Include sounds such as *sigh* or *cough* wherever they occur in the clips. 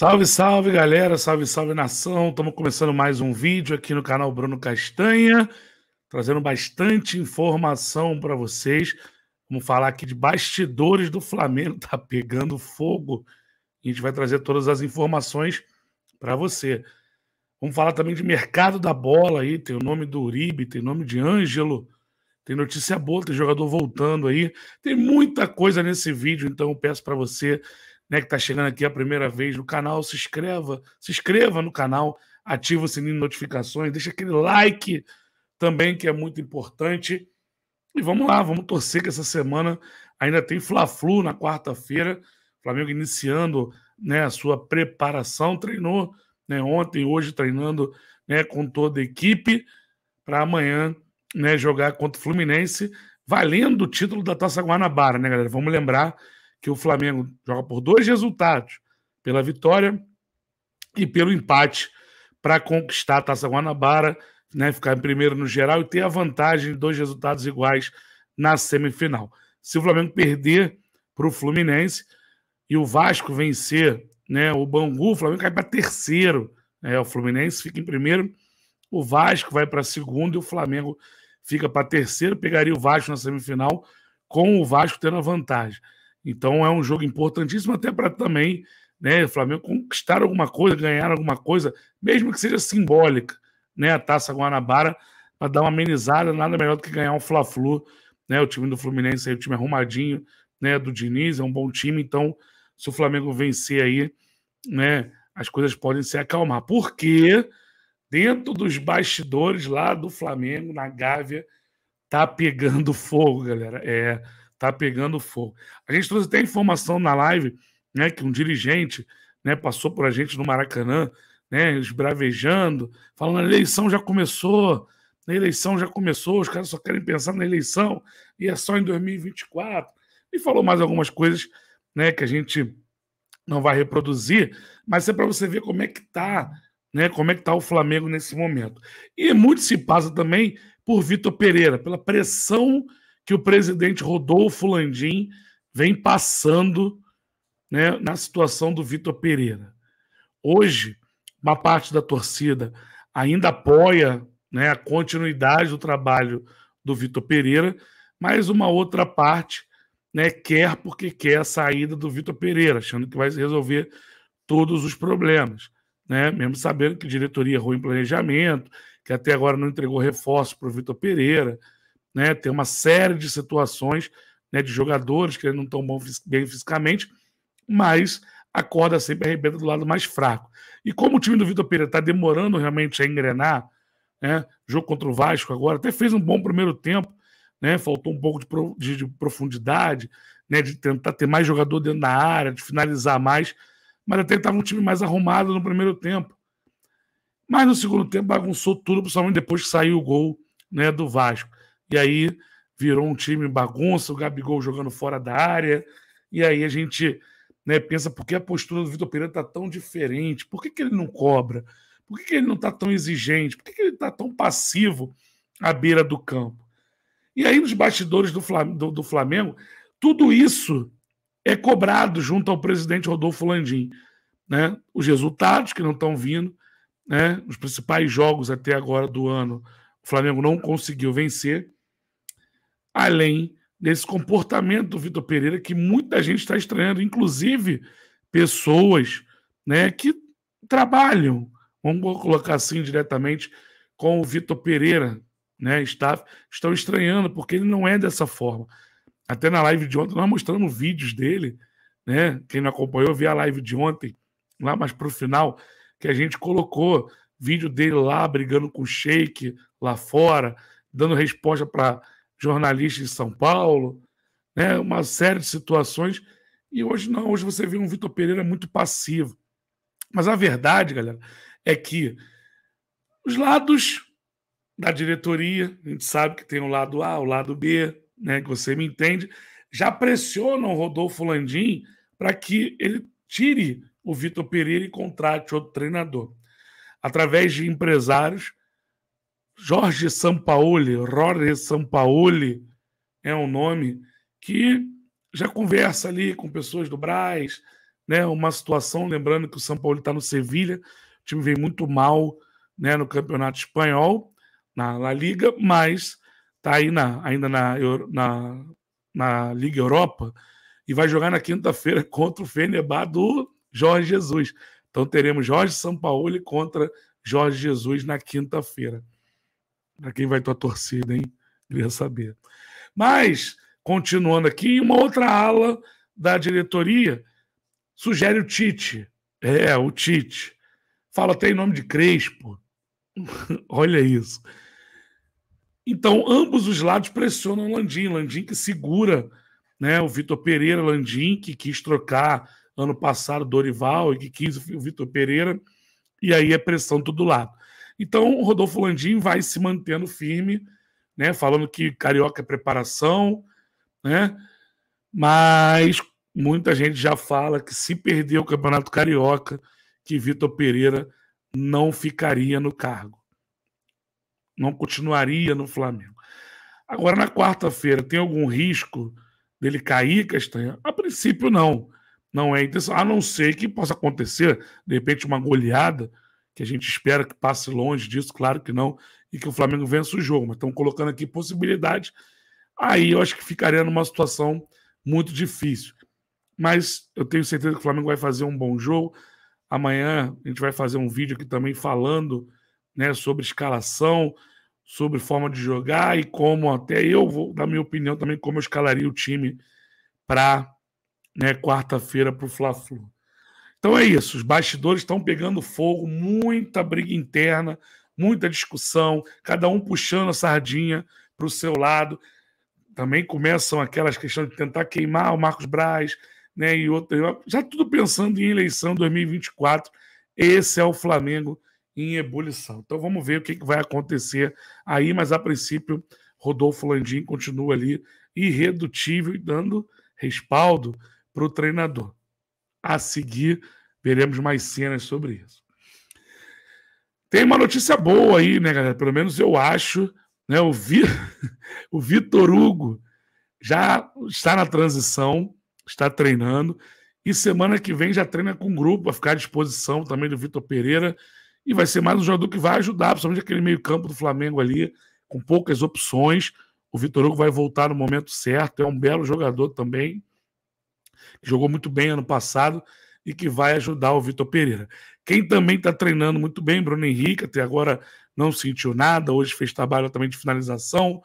Salve, salve galera, salve, salve nação. Estamos começando mais um vídeo aqui no canal Bruno Castanha, trazendo bastante informação para vocês. Vamos falar aqui de bastidores do Flamengo, *laughs* tá pegando fogo. A gente vai trazer todas as informações para você. Vamos falar também de mercado da bola aí, tem o nome do Uribe, tem o nome de Ângelo, tem notícia boa, tem jogador voltando aí. Tem muita coisa nesse vídeo, então eu peço para você né, que está chegando aqui a primeira vez no canal, se inscreva, se inscreva no canal, ativa o sininho de notificações, deixa aquele like também, que é muito importante. E vamos lá, vamos torcer que essa semana ainda tem Fla-Flu na quarta-feira. Flamengo iniciando né, a sua preparação, treinou né, ontem, hoje treinando né, com toda a equipe para amanhã né, jogar contra o Fluminense, valendo o título da Taça Guanabara, né, galera? Vamos lembrar que o Flamengo joga por dois resultados, pela vitória e pelo empate, para conquistar a Taça Guanabara, né, ficar em primeiro no geral e ter a vantagem de dois resultados iguais na semifinal. Se o Flamengo perder para o Fluminense e o Vasco vencer né, o Bangu, o Flamengo cai para terceiro. Né, o Fluminense fica em primeiro, o Vasco vai para segundo e o Flamengo fica para terceiro. Pegaria o Vasco na semifinal, com o Vasco tendo a vantagem. Então é um jogo importantíssimo até para também né, o Flamengo conquistar alguma coisa, ganhar alguma coisa, mesmo que seja simbólica, né, a Taça Guanabara para dar uma amenizada, nada melhor do que ganhar um Fla-Flu, né, o time do Fluminense aí, o time arrumadinho, né, do Diniz, é um bom time, então se o Flamengo vencer aí, né, as coisas podem se acalmar. Porque dentro dos bastidores lá do Flamengo, na Gávea, tá pegando fogo, galera. É, tá pegando fogo. A gente trouxe até informação na live, né, que um dirigente, né, passou por a gente no Maracanã, né, esbravejando, falando a eleição já começou, a eleição já começou, os caras só querem pensar na eleição e é só em 2024. E falou mais algumas coisas, né, que a gente não vai reproduzir, mas é para você ver como é que tá, né, como é que tá o Flamengo nesse momento. E muito se passa também por Vitor Pereira, pela pressão que o presidente Rodolfo Landim vem passando né, na situação do Vitor Pereira. Hoje, uma parte da torcida ainda apoia né, a continuidade do trabalho do Vitor Pereira, mas uma outra parte né, quer porque quer a saída do Vitor Pereira, achando que vai resolver todos os problemas. Né? Mesmo sabendo que diretoria é ruim em planejamento, que até agora não entregou reforço para o Vitor Pereira, né? Tem uma série de situações né, de jogadores que não estão bem fisicamente, mas a corda sempre arrebenta do lado mais fraco. E como o time do Vitor Pereira está demorando realmente a engrenar, né, jogo contra o Vasco agora, até fez um bom primeiro tempo, né, faltou um pouco de, pro, de, de profundidade, né, de tentar ter mais jogador dentro da área, de finalizar mais, mas até estava um time mais arrumado no primeiro tempo. Mas no segundo tempo bagunçou tudo, principalmente depois que saiu o gol né, do Vasco e aí virou um time bagunça, o Gabigol jogando fora da área, e aí a gente né, pensa por que a postura do Vitor Pereira está tão diferente, por que, que ele não cobra, por que, que ele não está tão exigente, por que, que ele está tão passivo à beira do campo. E aí nos bastidores do Flamengo, do, do Flamengo tudo isso é cobrado junto ao presidente Rodolfo Landim. Né? Os resultados que não estão vindo, né? os principais jogos até agora do ano, o Flamengo não conseguiu vencer além desse comportamento do Vitor Pereira que muita gente está estranhando, inclusive pessoas né, que trabalham, vamos colocar assim diretamente, com o Vitor Pereira, né, está, estão estranhando, porque ele não é dessa forma. Até na live de ontem, nós mostramos vídeos dele, né? Quem não acompanhou, vi a live de ontem, lá mais pro final, que a gente colocou vídeo dele lá brigando com o Sheik lá fora, dando resposta para jornalista em São Paulo, né? uma série de situações. E hoje não, hoje você vê um Vitor Pereira muito passivo. Mas a verdade, galera, é que os lados da diretoria, a gente sabe que tem o lado A, o lado B, né, que você me entende, já pressionam o Rodolfo Landim para que ele tire o Vitor Pereira e contrate outro treinador. Através de empresários, Jorge Sampaoli, Rory Sampaoli é um nome que já conversa ali com pessoas do Braz, né? Uma situação, lembrando que o São Paulo está no Sevilha, o time vem muito mal, né? No campeonato espanhol, na La Liga, mas está aí na, ainda na, na, na Liga Europa e vai jogar na quinta-feira *laughs* contra o Fenerbah do Jorge Jesus. Então teremos Jorge Sampaoli contra Jorge Jesus na quinta-feira. Para quem vai tua torcida, hein? Queria saber. Mas, continuando aqui, uma outra ala da diretoria sugere o Tite. É, o Tite. Fala até em nome de Crespo. *laughs* Olha isso. Então, ambos os lados pressionam Landim. Landim que segura né, o Vitor Pereira, Landim, que quis trocar ano passado Dorival e que quis o Vitor Pereira, e aí é pressão todo lado. Então, o Rodolfo Landim vai se mantendo firme, né, falando que carioca é preparação, né? Mas muita gente já fala que se perder o Campeonato Carioca, que Vitor Pereira não ficaria no cargo. Não continuaria no Flamengo. Agora, na quarta-feira, tem algum risco dele cair, Castanha? A princípio, não. Não é intenção. A não ser que possa acontecer, de repente, uma goleada que a gente espera que passe longe disso, claro que não, e que o Flamengo vença o jogo. Mas estão colocando aqui possibilidade. Aí eu acho que ficaria numa situação muito difícil. Mas eu tenho certeza que o Flamengo vai fazer um bom jogo. Amanhã a gente vai fazer um vídeo aqui também falando né, sobre escalação, sobre forma de jogar e como até eu vou dar minha opinião também, como eu escalaria o time para né, quarta-feira para o Fla-Flu. Então é isso, os bastidores estão pegando fogo, muita briga interna, muita discussão, cada um puxando a sardinha para o seu lado. Também começam aquelas questões de tentar queimar o Marcos Braz, né, e outro, já tudo pensando em eleição 2024. Esse é o Flamengo em ebulição. Então vamos ver o que, que vai acontecer aí, mas a princípio Rodolfo Landim continua ali irredutível e dando respaldo para o treinador. A seguir, veremos mais cenas sobre isso. Tem uma notícia boa aí, né, galera? Pelo menos eu acho. Né? O, Vi... *laughs* o Vitor Hugo já está na transição, está treinando. E semana que vem já treina com o grupo, vai ficar à disposição também do Vitor Pereira. E vai ser mais um jogador que vai ajudar, principalmente aquele meio-campo do Flamengo ali, com poucas opções. O Vitor Hugo vai voltar no momento certo, é um belo jogador também que jogou muito bem ano passado e que vai ajudar o Vitor Pereira. Quem também está treinando muito bem, Bruno Henrique, até agora não sentiu nada, hoje fez trabalho também de finalização,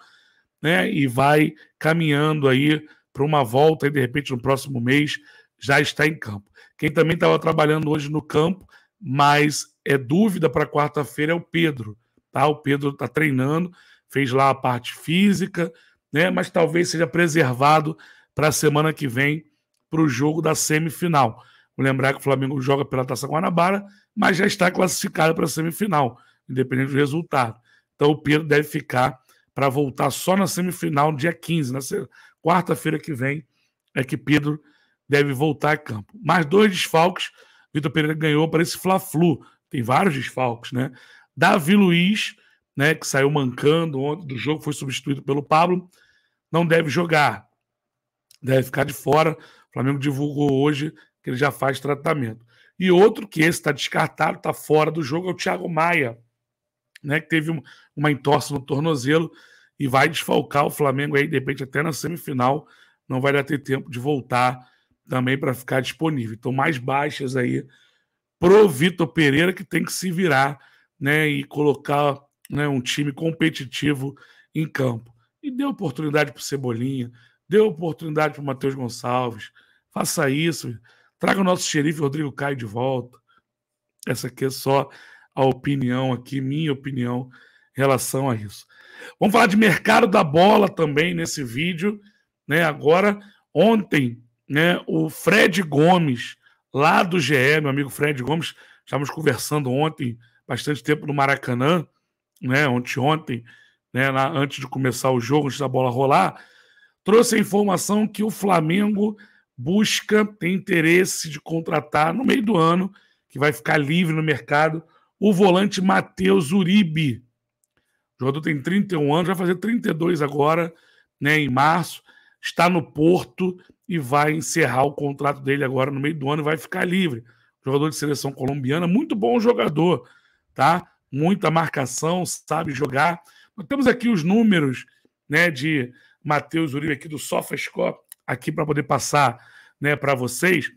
né? E vai caminhando aí para uma volta e de repente no próximo mês já está em campo. Quem também estava trabalhando hoje no campo, mas é dúvida para quarta-feira é o Pedro, tá? O Pedro está treinando, fez lá a parte física, né? Mas talvez seja preservado para a semana que vem para o jogo da semifinal. Vou lembrar que o Flamengo joga pela Taça Guanabara, mas já está classificado para a semifinal, independente do resultado. Então o Pedro deve ficar para voltar só na semifinal no dia 15, na quarta-feira que vem, é que Pedro deve voltar a campo. Mais dois desfalques, Vitor Pereira ganhou para esse Fla-Flu. Tem vários desfalques, né? Davi Luiz, né, que saiu mancando ontem do jogo, foi substituído pelo Pablo, não deve jogar. Deve ficar de fora. O Flamengo divulgou hoje que ele já faz tratamento. E outro que esse está descartado, está fora do jogo, é o Thiago Maia, né, que teve uma entorse no tornozelo e vai desfalcar o Flamengo aí, de repente, até na semifinal. Não vai dar ter tempo de voltar também para ficar disponível. Então, mais baixas aí pro Vitor Pereira, que tem que se virar né, e colocar né, um time competitivo em campo. E deu oportunidade para Cebolinha, dê oportunidade para o Matheus Gonçalves, faça isso, traga o nosso xerife Rodrigo Caio de volta. Essa aqui é só a opinião aqui, minha opinião em relação a isso. Vamos falar de mercado da bola também nesse vídeo, né? Agora, ontem, né, o Fred Gomes, lá do GE, meu amigo Fred Gomes, estávamos conversando ontem, bastante tempo no Maracanã, né, ontem, ontem, né, antes de começar o jogo, antes da bola rolar, trouxe a informação que o Flamengo busca, tem interesse de contratar no meio do ano, que vai ficar livre no mercado, o volante Matheus Uribe. O jogador tem 31 anos, vai fazer 32 agora, né, em março. Está no Porto e vai encerrar o contrato dele agora no meio do ano e vai ficar livre. Jogador de seleção colombiana, muito bom jogador, tá? Muita marcação, sabe jogar. Nós temos aqui os números, né, de Matheus Uribe aqui do SofaScore, aqui para poder passar né, para vocês.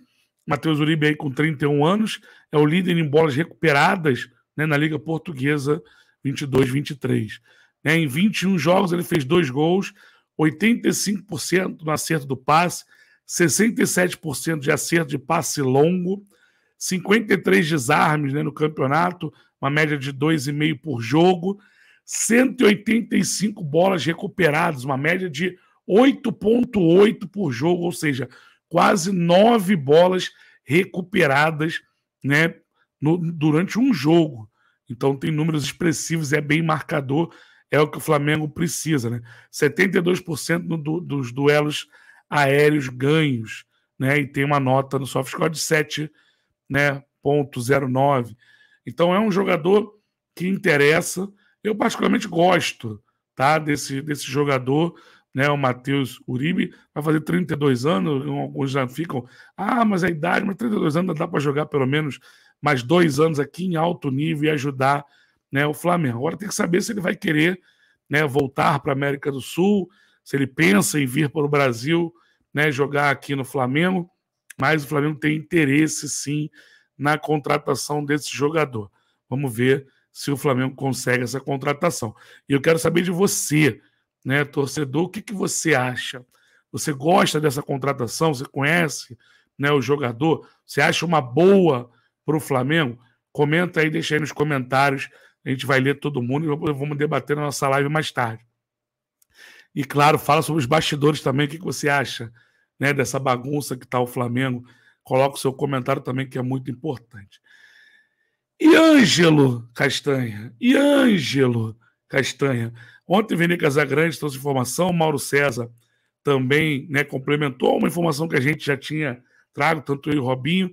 Matheus Uribe aí com 31 anos, é o líder em bolas recuperadas né, na Liga Portuguesa 22-23. Né, em 21 jogos ele fez dois gols, 85% no acerto do passe, 67% de acerto de passe longo, 53 desarmes né, no campeonato, uma média de 2,5 por jogo, 185 bolas recuperadas, uma média de 8,8 por jogo, ou seja, quase nove bolas recuperadas né, no, durante um jogo. Então tem números expressivos, é bem marcador, é o que o Flamengo precisa. Né? 72% no, do, dos duelos aéreos ganhos, né? E tem uma nota no SoftScore de 7,09. Né, então é um jogador que interessa eu particularmente gosto tá, desse, desse jogador, né, o Matheus Uribe, vai fazer 32 anos, alguns já ficam, ah, mas a idade, mas 32 anos dá para jogar pelo menos mais dois anos aqui em alto nível e ajudar né, o Flamengo. Agora tem que saber se ele vai querer né, voltar para a América do Sul, se ele pensa em vir para o Brasil, né, jogar aqui no Flamengo, mas o Flamengo tem interesse sim na contratação desse jogador. Vamos ver se o Flamengo consegue essa contratação. E eu quero saber de você, né, torcedor, o que, que você acha? Você gosta dessa contratação? Você conhece né, o jogador? Você acha uma boa para o Flamengo? Comenta aí, deixa aí nos comentários. A gente vai ler todo mundo e vamos debater na nossa live mais tarde. E claro, fala sobre os bastidores também, o que, que você acha né, dessa bagunça que está o Flamengo. Coloca o seu comentário também, que é muito importante. E Ângelo Castanha, e Ângelo Castanha. Ontem Vene Casagrande trouxe informação, Mauro César também né, complementou uma informação que a gente já tinha trago, tanto eu e o Robinho,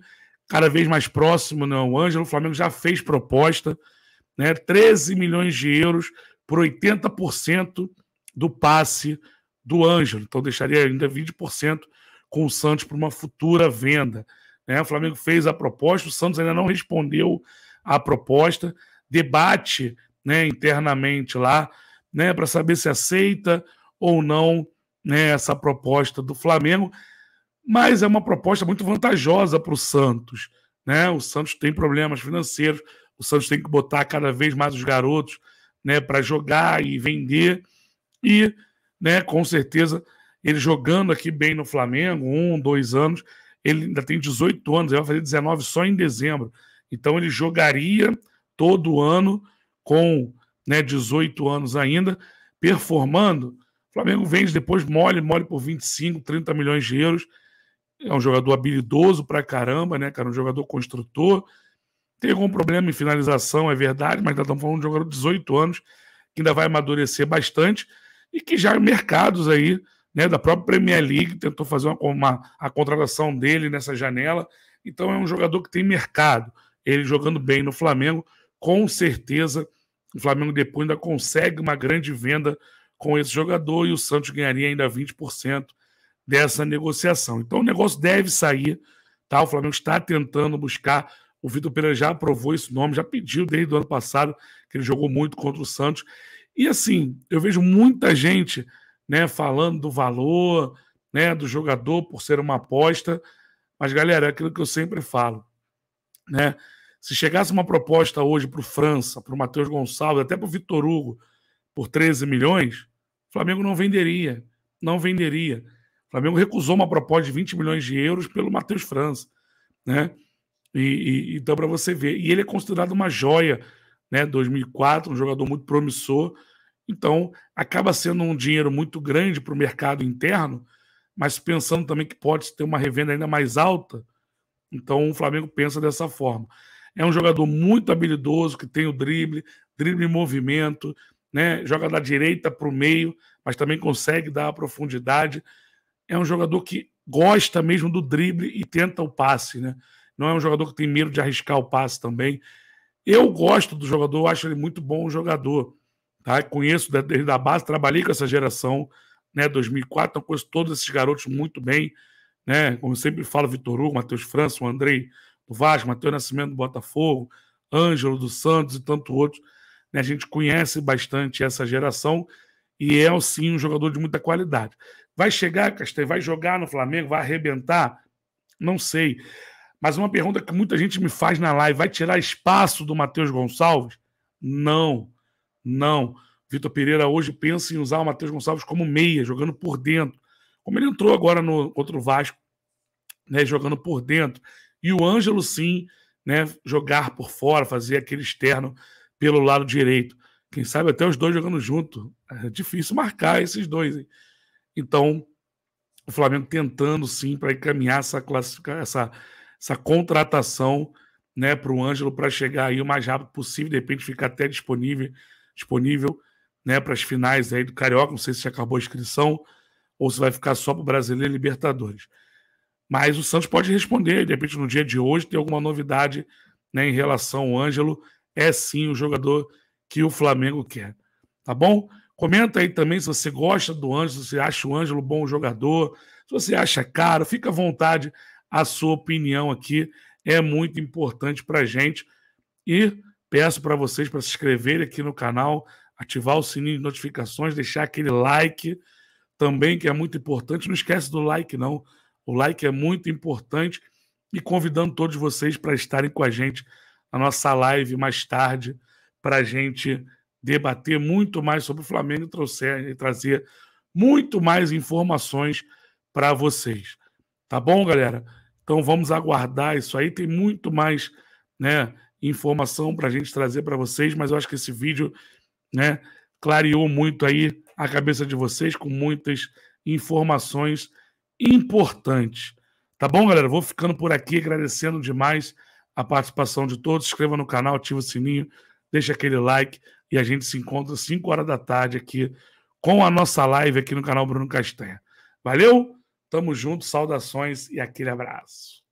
cada vez mais próximo, não, né, o Ângelo, o Flamengo já fez proposta, né, 13 milhões de euros por 80% do passe do Ângelo, então deixaria ainda 20% com o Santos para uma futura venda. Né? O Flamengo fez a proposta, o Santos ainda não respondeu a proposta, debate né, internamente lá, né, para saber se aceita ou não né, essa proposta do Flamengo. Mas é uma proposta muito vantajosa para o Santos. Né? O Santos tem problemas financeiros, o Santos tem que botar cada vez mais os garotos né, para jogar e vender. E, né, com certeza, ele jogando aqui bem no Flamengo, um, dois anos, ele ainda tem 18 anos, ele vai fazer 19 só em dezembro. Então ele jogaria todo ano com né, 18 anos ainda, performando. O Flamengo vende depois mole, mole por 25, 30 milhões de euros. É um jogador habilidoso pra caramba, né, cara? Um jogador construtor. Tem algum problema em finalização, é verdade, mas ainda estamos falando de um jogador de 18 anos que ainda vai amadurecer bastante e que já mercados aí, né, da própria Premier League tentou fazer uma, uma a contratação dele nessa janela. Então é um jogador que tem mercado, ele jogando bem no Flamengo, com certeza o Flamengo depois ainda consegue uma grande venda com esse jogador e o Santos ganharia ainda 20% dessa negociação. Então o negócio deve sair, tá? O Flamengo está tentando buscar. O Vitor Pereira já aprovou esse nome, já pediu desde o ano passado, que ele jogou muito contra o Santos. E assim, eu vejo muita gente né, falando do valor né, do jogador por ser uma aposta. Mas, galera, é aquilo que eu sempre falo. Né? Se chegasse uma proposta hoje para o França, para o Matheus Gonçalves, até para o Vitor Hugo, por 13 milhões, o Flamengo não venderia. Não venderia. O Flamengo recusou uma proposta de 20 milhões de euros pelo Matheus França. Né? E, e, e então, dá para você ver. E ele é considerado uma joia. Né? 2004, um jogador muito promissor. Então, acaba sendo um dinheiro muito grande para o mercado interno, mas pensando também que pode ter uma revenda ainda mais alta, então o Flamengo pensa dessa forma. É um jogador muito habilidoso, que tem o drible, drible em movimento, né? joga da direita para o meio, mas também consegue dar a profundidade. É um jogador que gosta mesmo do drible e tenta o passe. Né? Não é um jogador que tem medo de arriscar o passe também. Eu gosto do jogador, acho ele muito bom jogador. Tá? Conheço desde a base, trabalhei com essa geração, né? 2004, então conheço todos esses garotos muito bem né? Como sempre falo, Vitor Hugo, Matheus França, o Andrei do Vasco, Matheus Nascimento do Botafogo, Ângelo do Santos e tanto outros. Né? A gente conhece bastante essa geração e é, sim, um jogador de muita qualidade. Vai chegar, Castel, vai jogar no Flamengo, vai arrebentar? Não sei. Mas uma pergunta que muita gente me faz na live: vai tirar espaço do Matheus Gonçalves? Não, não. Vitor Pereira hoje pensa em usar o Matheus Gonçalves como meia, jogando por dentro como ele entrou agora no, contra o Vasco, né, jogando por dentro, e o Ângelo sim, né, jogar por fora, fazer aquele externo pelo lado direito. Quem sabe até os dois jogando junto. É difícil marcar esses dois. Hein? Então, o Flamengo tentando sim para encaminhar essa classificação, essa, essa contratação né, para o Ângelo para chegar aí o mais rápido possível, de repente ficar até disponível, disponível né, para as finais aí do Carioca. Não sei se já acabou a inscrição, ou se vai ficar só para o Brasileiro e Libertadores. Mas o Santos pode responder, de repente, no dia de hoje, tem alguma novidade né, em relação ao Ângelo. É sim o jogador que o Flamengo quer. Tá bom? Comenta aí também se você gosta do Ângelo, se você acha o Ângelo bom jogador, se você acha caro, fica à vontade, a sua opinião aqui é muito importante para gente. E peço para vocês para se inscreverem aqui no canal, ativar o sininho de notificações, deixar aquele like também, que é muito importante. Não esquece do like, não. O like é muito importante. E convidando todos vocês para estarem com a gente na nossa live mais tarde, para a gente debater muito mais sobre o Flamengo e, trouxer, e trazer muito mais informações para vocês. Tá bom, galera? Então vamos aguardar isso aí. Tem muito mais né, informação para a gente trazer para vocês, mas eu acho que esse vídeo né, clareou muito aí a cabeça de vocês com muitas informações importantes. Tá bom, galera? Vou ficando por aqui, agradecendo demais a participação de todos. Inscreva no canal, ativa o sininho, deixa aquele like e a gente se encontra às 5 horas da tarde aqui com a nossa live aqui no canal Bruno Castanha. Valeu, tamo junto, saudações e aquele abraço.